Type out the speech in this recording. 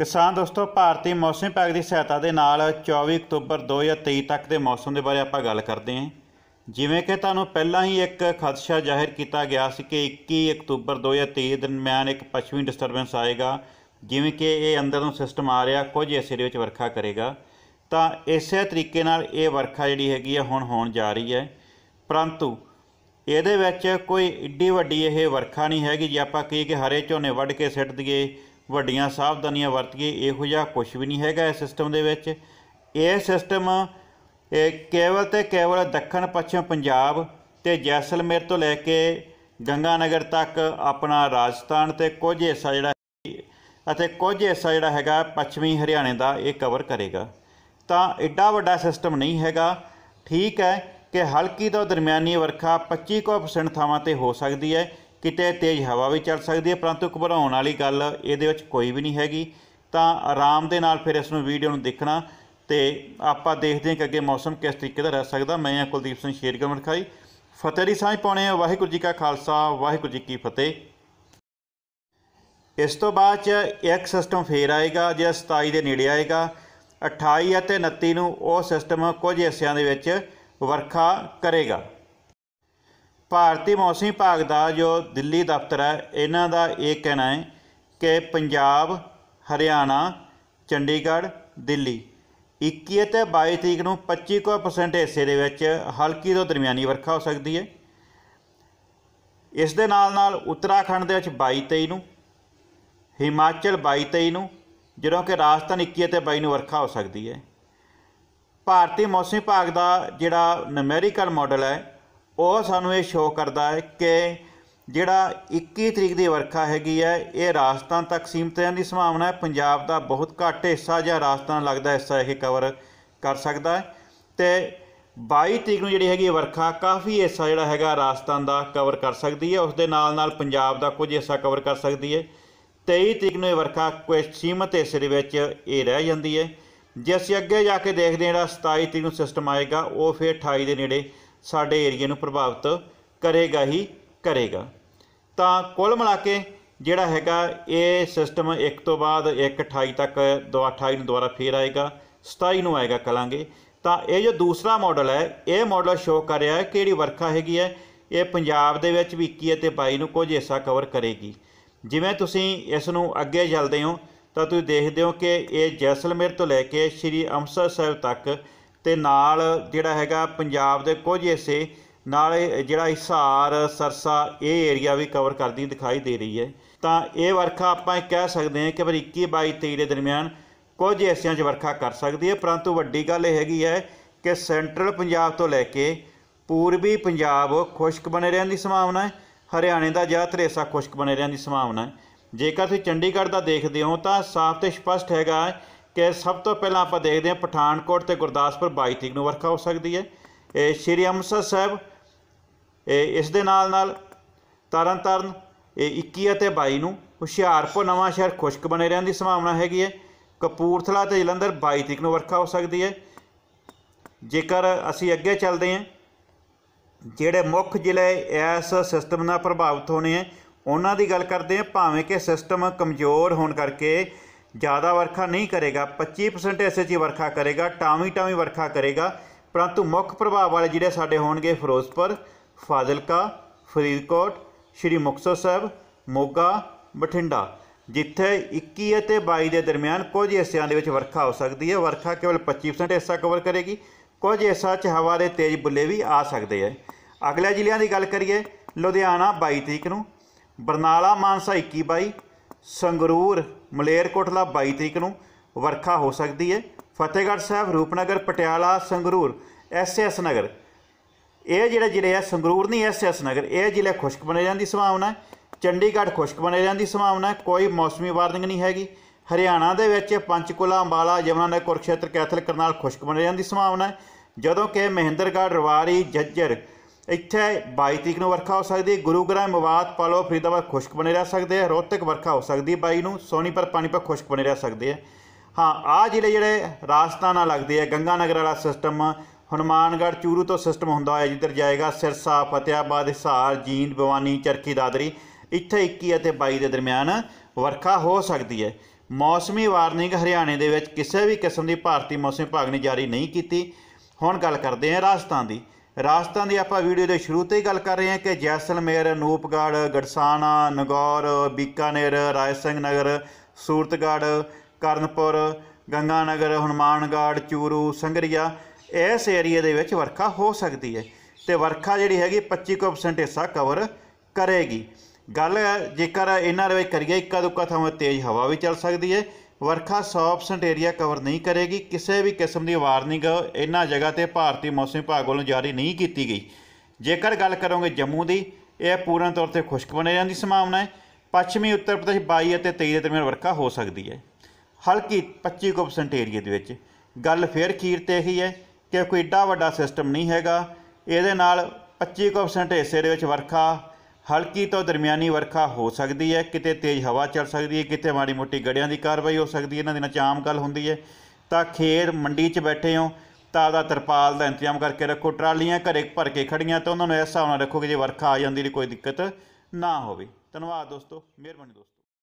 ਕਿਸਾਨ ਦੋਸਤੋ ਭਾਰਤੀ ਮੌਸਮ ਵਿਭਾਗ ਦੀ ਸਹਾਇਤਾ ਦੇ ਨਾਲ 24 ਅਕਤੂਬਰ 2023 ਤੱਕ ਦੇ ਮੌਸਮ ਦੇ ਬਾਰੇ ਆਪਾਂ ਗੱਲ ਕਰਦੇ ਹਾਂ ਜਿਵੇਂ ਕਿ ਤੁਹਾਨੂੰ ਪਹਿਲਾਂ ਹੀ ਇੱਕ ਖਦਸ਼ਾ ਜ਼ਾਹਿਰ ਕੀਤਾ ਗਿਆ ਸੀ ਕਿ 21 ਅਕਤੂਬਰ 2023 ਦਰਮਿਆਨ ਇੱਕ ਪੱਛਮੀ ਡਿਸਟਰਬੈਂਸ ਆਏਗਾ ਜਿਵੇਂ ਕਿ ਇਹ ਅੰਦਰ ਨੂੰ ਸਿਸਟਮ ਆ ਰਿਹਾ ਕੁਝ ਇਸੇ ਦੇ ਵਿੱਚ ਵਰਖਾ ਕਰੇਗਾ ਤਾਂ ਇਸੇ ਤਰੀਕੇ ਨਾਲ ਇਹ ਵਰਖਾ ਜਿਹੜੀ ਹੈਗੀ ਹੈ ਹੁਣ ਹੋਣ ਜਾ ਰਹੀ ਹੈ ਪਰੰਤੂ ਇਹਦੇ ਵਿੱਚ ਕੋਈ ਏਡੀ ਵੱਡੀ ਇਹ ਵਰਖਾ ਨਹੀਂ ਹੈਗੀ ਜੇ ਆਪਾਂ ਕਹੀਏ ਕਿ ਹਰੇ ਝੋਨੇ ਵੱਢ ਕੇ ਸਿੱਟ ਦਈਏ ਵੱਡੀਆਂ ਸਾਵਧਾਨੀਆਂ ਵਰਤੀਏ ਇਹੋ ਜਿਹਾ ਕੁਝ ਵੀ ਨਹੀਂ ਹੈਗਾ ਇਸ ਸਿਸਟਮ ਦੇ ਵਿੱਚ ਇਹ ਸਿਸਟਮ ਇਹ ਕੇਵਲ ਤੇ ਕੇਵਲ ਦੱਖਣ ਪੱਛਮ ਪੰਜਾਬ ਤੇ ਜੈਸਲਮੇਰ ਤੋਂ ਲੈ ਕੇ ਗੰਗਾਨਗਰ ਤੱਕ ਆਪਣਾ ਰਾਜਸਥਾਨ ਤੇ ਕੁਝ ਹਿੱਸਾ ਜਿਹੜਾ ਅਤੇ ਕੁਝ ਹਿੱਸਾ ਜਿਹੜਾ ਹੈਗਾ ਪੱਛਮੀ ਹਰਿਆਣੇ ਦਾ ਇਹ ਕਵਰ ਕਰੇਗਾ ਤਾਂ ਐਡਾ ਵੱਡਾ ਸਿਸਟਮ ਨਹੀਂ ਹੈਗਾ ਠੀਕ ਹੈ ਕਿ ਹਲਕੀ ਤੋਂ ਦਰਮਿਆਨੀ ਵਰਖਾ 25% ਥਾਵਾਂ ਤੇ ਹੋ ਸਕਦੀ ਹੈ ਕਿਤੇ ਤੇਜ਼ ਹਵਾ ਵੀ ਚੱਲ ਸਕਦੀ ਹੈ ਪਰੰਤੂ ਘਬਰਾਉਣ ਵਾਲੀ ਗੱਲ ਇਹਦੇ ਵਿੱਚ ਕੋਈ ਵੀ ਨਹੀਂ ਹੈਗੀ ਤਾਂ ਆਰਾਮ ਦੇ ਨਾਲ ਫਿਰ ਇਸ ਨੂੰ ਵੀਡੀਓ ਨੂੰ ਦੇਖਣਾ ਤੇ ਆਪਾਂ ਦੇਖਦੇ ਹਾਂ ਕਿ ਅੱਗੇ ਮੌਸਮ ਕਿਸ ਤਰੀਕੇ ਦਾ ਰਹਿ ਸਕਦਾ ਮੈਂ ਆ ਕੁਲਦੀਪ ਸਿੰਘ ਸ਼ੇਰਗਮਨ ਖਾਈ ਫਤਿਹ ਦੀ ਸਾਂਝ ਪਾਉਣੇ ਆ ਵਾਹਿਗੁਰੂ ਜੀ ਕਾ ਖਾਲਸਾ ਵਾਹਿਗੁਰੂ ਜੀ ਕੀ ਫਤਿਹ ਇਸ ਤੋਂ ਬਾਅਦ ਚ ਇੱਕ ਸਿਸਟਮ ਫੇਰ ਆਏਗਾ ਜਾਂ 27 ਦੇ ਨੇੜੇ ਆਏਗਾ 28 ਅਤੇ 29 ਨੂੰ ਉਹ ਸਿਸਟਮ ਕੁਝ ਹਿੱਸਿਆਂ ਦੇ ਵਿੱਚ ਵਰਖਾ ਕਰੇਗਾ ਭਾਰਤੀ ਮੌਸਮੀ ਵਿਭਾਗ ਦਾ ਜੋ ਦਿੱਲੀ ਦਫ਼ਤਰ ਹੈ ਇਹਨਾਂ ਦਾ ਇਹ ਕਹਿਣਾ ਹੈ ਕਿ ਪੰਜਾਬ ਹਰਿਆਣਾ ਚੰਡੀਗੜ੍ਹ ਦਿੱਲੀ 21 ਤੇ 22 ਤਰੀਕ ਨੂੰ 25% ਹਿੱਸੇ ਦੇ ਵਿੱਚ ਹਲਕੀ ਤੋਂ ਦਰਮਿਆਨੀ ਵਰਖਾ ਹੋ ਸਕਦੀ ਹੈ ਇਸ ਦੇ ਨਾਲ ਨਾਲ ਉੱਤਰਾਖੰਡ ਦੇ ਵਿੱਚ 22 23 ਨੂੰ ਹਿਮਾਚਲ 22 23 ਨੂੰ ਜਦੋਂ ਕਿ ਰਾਜਸਥਾਨ 21 ਤੇ 22 ਨੂੰ ਵਰਖਾ ਹੋ ਸਕਦੀ ਹੈ ਭਾਰਤੀ ਮੌਸਮ ਵਿਭਾਗ ਦਾ ਜਿਹੜਾ ਨਮੈਰੀਕਲ ਮਾਡਲ ਹੈ ਉਹ ਸਾਨੂੰ ਇਹ ਸ਼ੋਅ ਕਰਦਾ ਹੈ ਕਿ ਜਿਹੜਾ 21 ਤਰੀਕ ਦੀ ਵਰਖਾ ਹੈਗੀ ਹੈ ਇਹ ਰਾਜਸਥਾਨ ਤੱਕ ਸੀਮਤ ਰਹਿਣ ਦੀ ਸੰਭਾਵਨਾ ਹੈ ਪੰਜਾਬ ਦਾ ਬਹੁਤ ਘੱਟ ਹਿੱਸਾ ਜਾਂ ਰਾਜਸਥਾਨ ਲੱਗਦਾ ਹਿੱਸਾ ਇਹ ਕਵਰ ਕਰ ਸਕਦਾ ਹੈ ਤੇ 22 ਤਰੀਕ ਨੂੰ ਜਿਹੜੀ ਹੈਗੀ ਵਰਖਾ ਕਾਫੀ ਹਿੱਸਾ ਜਿਹੜਾ ਹੈਗਾ ਰਾਜਸਥਾਨ ਦਾ ਕਵਰ ਕਰ ਸਕਦੀ ਹੈ ਉਸ ਦੇ ਨਾਲ ਨਾਲ ਪੰਜਾਬ ਦਾ ਕੁਝ ਹਿੱਸਾ ਕਵਰ ਕਰ ਸਕਦੀ ਹੈ 23 ਤਰੀਕ ਨੂੰ ਇਹ ਵਰਖਾ ਕੁਝ ਸੀਮਤ ਹਿੱਸੇ ਦੇ ਵਿੱਚ ਇਹ ਰਹਿ ਜਾਂਦੀ ਹੈ ਜੇ ਅਸੀਂ ਅੱਗੇ ਜਾ ਕੇ ਦੇਖਦੇ ਹਾਂ ਜਿਹੜਾ 27 ਤਰੀਕ ਨੂੰ ਸਿਸਟਮ ਆਏਗਾ ਉਹ ਫਿਰ 28 ਦੇ ਨੇੜੇ ਸਾਡੇ ਏਰੀਏ ਨੂੰ ਪ੍ਰਭਾਵਿਤ ਕਰੇਗਾ ਹੀ ਕਰੇਗਾ ਤਾਂ ਕੁੱਲ ਮਿਲਾ ਕੇ ਜਿਹੜਾ ਹੈਗਾ ਇਹ ਸਿਸਟਮ ਇੱਕ ਤੋਂ ਬਾਅਦ 1 28 ਤੱਕ 28 ਨੂੰ ਦੁਬਾਰਾ ਫੇਰ ਆਏਗਾ 27 ਨੂੰ ਆਏਗਾ ਕਲਾਂਗੇ ਤਾਂ ਇਹ ਜੋ ਦੂਸਰਾ ਮਾਡਲ ਹੈ ਇਹ ਮਾਡਲ ਸ਼ੋਅ ਕਰ ਰਿਹਾ ਹੈ ਕਿ ਜਿਹੜੀ ਵਰਖਾ ਹੈਗੀ ਹੈ ਇਹ ਪੰਜਾਬ ਦੇ ਵਿੱਚ ਵੀ 21 ਅਤੇ 22 ਨੂੰ ਕੁਝ ਹਿੱਸਾ ਕਵਰ ਕਰੇਗੀ ਜਿਵੇਂ ਤੁਸੀਂ ਇਸ ਨੂੰ ਅੱਗੇ ਚੱਲਦੇ ਹੋ ਤਾਂ ਤੁਸੀਂ ਦੇਖਦੇ ਹੋ ਕਿ ਇਹ ਜੈਸਲਮੇਰ ਤੋਂ ਲੈ ਕੇ ਸ਼੍ਰੀ ਅੰਮ੍ਰਿਤਸਰ ਸਾਹਿਬ ਤੱਕ ਤੇ ਨਾਲ ਜਿਹੜਾ ਹੈਗਾ ਪੰਜਾਬ ਦੇ ਕੁਝ ਹਿੱਸੇ ਨਾਲ ਜਿਹੜਾ ਹਿਸਾਰ ਸਰਸਾ ਇਹ ਏਰੀਆ ਵੀ ਕਵਰ ਕਰਦੀ ਦਿਖਾਈ ਦੇ ਰਹੀ ਹੈ ਤਾਂ ਇਹ ਵਰਖਾ ਆਪਾਂ ਇਹ ਕਹਿ ਸਕਦੇ ਹਾਂ ਕਿ ਪਰ 21 22 23 ਦੇ ਦਰਮਿਆਨ ਕੁਝ ਹਿੱਸਿਆਂ 'ਚ ਵਰਖਾ ਕਰ ਸਕਦੀ ਹੈ ਪਰੰਤੂ ਵੱਡੀ ਗੱਲ ਇਹ ਹੈਗੀ ਹੈ ਕਿ ਸੈਂਟਰਲ ਪੰਜਾਬ ਤੋਂ ਲੈ ਕੇ ਪੂਰਬੀ ਪੰਜਾਬ ਖੁਸ਼ਕ ਬਣੇ ਰਹਿਣ ਦੀ ਸੰਭਾਵਨਾ ਹੈ ਹਰਿਆਣੇ ਦਾ ਜ਼ਿਆਦਾਤਰ ਹਿੱਸਾ ਖੁਸ਼ਕ ਬਣੇ ਰਹਿਣ ਦੀ ਸੰਭਾਵਨਾ ਹੈ ਜੇਕਰ ਤੁਸੀਂ ਚੰਡੀਗੜ੍ਹ ਦਾ ਦੇਖਦੇ ਹੋ ਤਾਂ ਸਾਫ਼ ਤੇ ਸਪਸ਼ਟ ਹੈਗਾ ਕਿ ਸਭ ਤੋਂ ਪਹਿਲਾਂ ਆਪਾਂ ਦੇਖਦੇ ਹਾਂ ਪਠਾਨਕੋਟ ਤੇ ਗੁਰਦਾਸਪੁਰ 22 ਤਰੀਕ ਨੂੰ ਵਰਖਾ ਹੋ ਸਕਦੀ ਹੈ ਇਹ ਸ਼੍ਰੀ ਅੰਮ੍ਰਿਤਸਰ ਸਾਹਿਬ ਇਸ ਦੇ ਨਾਲ ਨਾਲ ਤਰਨਤਾਰਨ ਇਹ 21 ਅਤੇ 22 ਨੂੰ ਹੁਸ਼ਿਆਰਪੁਰ ਨਵਾਂ ਸ਼ਹਿਰ ਖੁਸ਼ਕ ਬਣੇ ਰਹਿਣ ਦੀ ਸੰਭਾਵਨਾ ਹੈਗੀ ਹੈ ਕਪੂਰਥਲਾ ਤੇ ਜਲੰਧਰ 22 ਤਰੀਕ ਨੂੰ ਵਰਖਾ ਹੋ ਸਕਦੀ ਹੈ ਜੇਕਰ ਅਸੀਂ ਅੱਗੇ ਚੱਲਦੇ ਹਾਂ ਜਿਹੜੇ ਮੁੱਖ ਜ਼ਿਲ੍ਹੇ ਇਸ ਸਿਸਟਮ ਨਾਲ ਪ੍ਰਭਾਵਿਤ ਹੋਣੇ ਆ ਉਹਨਾਂ ਦੀ ਗੱਲ ਕਰਦੇ ਆ ਭਾਵੇਂ ਕਿ ਸਿਸਟਮ ਕਮਜ਼ੋਰ ਹੋਣ ਕਰਕੇ ਜ਼ਿਆਦਾ ਵਰਖਾ ਨਹੀਂ ਕਰੇਗਾ 25% ਇਸੇ ਵਰਖਾ ਕਰੇਗਾ ਟਾਵੀਂ ਟਾਵੀਂ ਵਰਖਾ ਕਰੇਗਾ ਪਰੰਤੂ ਮੁੱਖ ਪ੍ਰਭਾਵ ਵਾਲੇ ਜਿਹੜੇ ਸਾਡੇ ਹੋਣਗੇ ਫਿਰੋਜ਼ਪੁਰ ਫਾਜ਼ਿਲਕਾ ਫਰੀਦਕੋਟ ਸ਼੍ਰੀ ਮੁਕਤਸਰ ਸਾਹਿਬ ਮੋਗਾ ਬਠਿੰਡਾ ਜਿੱਥੇ 21 ਅਤੇ 22 ਦੇ ਦਰਮਿਆਨ ਕੁਝ ਹਿੱਸਿਆਂ ਦੇ ਵਿੱਚ ਵਰਖਾ ਹੋ ਸਕਦੀ ਹੈ ਵਰਖਾ ਕੇਵਲ 25% ਹਿੱਸਾ ਕਵਰ ਕਰੇਗੀ ਕੁਝ ਹਿੱਸਾ 'ਚ ਹਵਾ ਦੇ ਤੇਜ਼ ਬੁੱਲੇ ਵੀ ਆ ਸਕਦੇ ਹੈ ਅਗਲੇ ਜ਼ਿਲ੍ਹਿਆਂ ਦੀ ਗੱਲ ਕਰੀਏ ਲੁਧਿਆਣਾ 22 ਤਰੀਕ ਨੂੰ ਬਰਨਾਲਾ ਮਾਨਸਾ 21 22 ਸੰਗਰੂਰ ਮਲੇਰਕੋਟਲਾ 22 ਤਰੀਕ ਨੂੰ ਵਰਖਾ ਹੋ ਸਕਦੀ ਹੈ ਫਤਿਹਗੜ੍ਹ ਸਾਹਿਬ ਰੂਪਨਗਰ ਪਟਿਆਲਾ ਸੰਗਰੂਰ ਐਸਐਸ ਨਗਰ ਇਹ ਜਿਹੜੇ ਜ਼ਿਲ੍ਹੇ ਆ ਸੰਗਰੂਰ ਨਹੀਂ ਐਸਐਸ ਨਗਰ ਇਹ ਜ਼ਿਲ੍ਹੇ ਖੁਸ਼ਕ ਬਣੇ ਜਾਂਦੀ ਦੀ ਸੰਭਾਵਨਾ ਚੰਡੀਗੜ੍ਹ ਖੁਸ਼ਕ ਬਣੇ ਜਾਂਦੀ ਦੀ ਸੰਭਾਵਨਾ ਕੋਈ ਮੌਸਮੀ ਵਾਰਨਿੰਗ ਨਹੀਂ ਹੈਗੀ ਹਰਿਆਣਾ ਦੇ ਵਿੱਚ ਪੰਚਕੁਲਾ ਅੰਬਾਲਾ ਨਗਰ ਖੇਤਰ ਕੈਥਲ ਕਰਨਾਲ ਖੁਸ਼ਕ ਬਣੇ ਜਾਂਦੀ ਦੀ ਸੰਭਾਵਨਾ ਜਦੋਂ ਕਿ ਮਹਿੰਦਰਗੜ੍ਹ ਰਵਾਰੀ ਜੱਜਰ ਇੱਥੇ 22 ਤਰੀਕ ਨੂੰ ਵਰਖਾ ਹੋ ਸਕਦੀ ਹੈ ਗੁਰੂਗ੍ਰਾਮ ਮਵਾਤ ਪਾਲੋ ਫਰੀਦਾਬਾਦ ਖੁਸ਼ਕ ਬਣੇ ਰਹਿ ਸਕਦੇ ਹੈ ਰੋਹਤਕ ਵਰਖਾ ਹੋ ਸਕਦੀ ਹੈ 22 ਨੂੰ ਪਾਣੀ ਪਰ ਖੁਸ਼ਕ ਬਣੇ ਰਹਿ ਸਕਦੇ ਹੈ ਹਾਂ ਆ ਜਿਹੜੇ ਜਿਹੜੇ ਰਾਜਸਥਾਨ ਨਾਲ ਲੱਗਦੇ ਆ ਗੰਗਾ ਨਗਰ ਵਾਲਾ ਸਿਸਟਮ ਹਨੂਮਾਨਗੜ ਚੂਰੂ ਤੋਂ ਸਿਸਟਮ ਹੁੰਦਾ ਹੋਇਆ ਜਿੱਧਰ ਜਾਏਗਾ ਸਿਰਸਾ ਫਤਿਆਬਾਦ ਹਿਸਾਰ ਜੀਂਦ ਬਵਾਨੀ ਚਰਖੀ ਦਾਦਰੀ ਇੱਥੇ 21 ਅਤੇ 22 ਦੇ ਦਰਮਿਆਨ ਵਰਖਾ ਹੋ ਸਕਦੀ ਹੈ ਮੌਸਮੀ ਵਾਰਨਿੰਗ ਹਰਿਆਣੇ ਦੇ ਵਿੱਚ ਕਿਸੇ ਵੀ ਕਿਸਮ ਦੀ ਭਾਰਤੀ ਮੌਸਮ ਵਿਭਾਗ ਨੇ ਜਾਰੀ ਨਹੀਂ ਕੀਤੀ ਹੁਣ ਗੱਲ ਕਰਦੇ ਹਾਂ ਰਾਜਸਥਾਨ ਦੀ ਰਾਜਸਥਾਨ ਦੀ ਆਪਾਂ ਵੀਡੀਓ ਦੇ ਸ਼ੁਰੂ ਤੇ ਹੀ ਗੱਲ ਕਰ ਰਹੇ ਹਾਂ ਕਿ ਜੈਸਲਮੇਰ ਨੂਪਗੜ ਗੜਸਾਣਾ ਨਗੌਰ ਬੀਕਾਨੇਰ ਰਾਜਸਿੰਘ ਨਗਰ ਸੂਰਤਗੜ ਕਰਨਪੁਰ ਗੰਗਾਨਗਰ ਹਨੂਮਾਨਗੜ ਚੂਰੂ ਸੰਗਰੀਆ ਇਸ ਏਰੀਆ ਦੇ ਵਿੱਚ ਵਰਖਾ ਹੋ ਸਕਦੀ ਹੈ ਤੇ ਵਰਖਾ ਜਿਹੜੀ ਹੈਗੀ 25% ਹਿੱਸਾ ਕਵਰ ਕਰੇਗੀ ਗੱਲ ਜੇਕਰ ਇਹਨਾਂ ਦੇ ਵਿੱਚ ਕਰੀਏ ਇੱਕਾ ਦੁੱਕਾ ਥਾਂ ਤੇਜ਼ ਹਵਾ ਵੀ ਚੱਲ ਸਕਦੀ ਹੈ ਵਰਖਾ 100% ਏਰੀਆ ਕਵਰ ਨਹੀਂ ਕਰੇਗੀ ਕਿਸੇ ਵੀ ਕਿਸਮ ਦੀ ਵਾਰਨਿੰਗ ਇਹਨਾਂ ਜਗ੍ਹਾ ਤੇ ਭਾਰਤੀ ਮੌਸਮ ਵਿਭਾਗ ਵੱਲੋਂ ਜਾਰੀ ਨਹੀਂ ਕੀਤੀ ਗਈ ਜੇਕਰ ਗੱਲ ਕਰੋਗੇ ਜੰਮੂ ਦੀ ਇਹ ਪੂਰਨ ਤੌਰ ਤੇ ਖੁਸ਼ਕ ਬਣੇ ਰਹਿਣ ਦੀ ਸੰਭਾਵਨਾ ਹੈ ਪੱਛਮੀ ਉੱਤਰ ਪ੍ਰਦੇਸ਼ 22 ਅਤੇ 23 ਦੇ ਦਰਮਿਆਨ ਵਰਖਾ ਹੋ ਸਕਦੀ ਹੈ ਹਲਕੀ 25% ਏਰੀਆ ਦੇ ਵਿੱਚ ਗੱਲ ਫੇਰ ਖੀਰ ਤੇ ਹੀ ਹੈ ਕਿ ਕੋਈ ਏਡਾ ਵੱਡਾ ਸਿਸਟਮ ਨਹੀਂ ਹੈਗਾ ਇਹਦੇ ਨਾਲ 25% ਹਿੱਸੇ ਦੇ ਵਿੱਚ ਵਰਖਾ ਹਲਕੀ ਤੋਂ ਦਰਮਿਆਨੀ ਵਰਖਾ ਹੋ ਸਕਦੀ ਹੈ ਕਿਤੇ ਤੇਜ਼ ਹਵਾ ਚੱਲ ਸਕਦੀ ਹੈ ਕਿਤੇ ਮਾੜੀ ਮੋਟੀ ਗੜਿਆਂ ਦੀ ਕਾਰਵਾਈ ਹੋ ਸਕਦੀ ਹੈ ਇਹਨਾਂ ਦਿਨਾਂ 'ਚ ਆਮ ਗੱਲ ਹੁੰਦੀ ਹੈ ਤਾਂ ਖੇਰ ਮੰਡੀ 'ਚ ਬੈਠੇ ਹੋ ਤਾਂ ਆਪਦਾ ਤਰਪਾਲ ਦਾ ਇੰਤਜ਼ਾਮ ਕਰਕੇ ਰੱਖੋ ਟਰਾਲੀਆਂ ਘਰੇ ਭਰ ਕੇ ਖੜੀਆਂ ਤਾਂ ਉਹਨਾਂ ਨੂੰ ਇਸ ਹਿਸਾਬ ਨਾਲ ਰੱਖੋ ਕਿ ਜੇ ਵਰਖਾ ਆ ਜਾਂਦੀ ਤੇ ਕੋਈ ਦਿੱਕਤ ਨਾ ਹੋਵੇ ਧੰਨਵਾਦ ਦੋਸਤੋ ਮਿਹਰਬਾਨੀ ਦੋਸਤੋ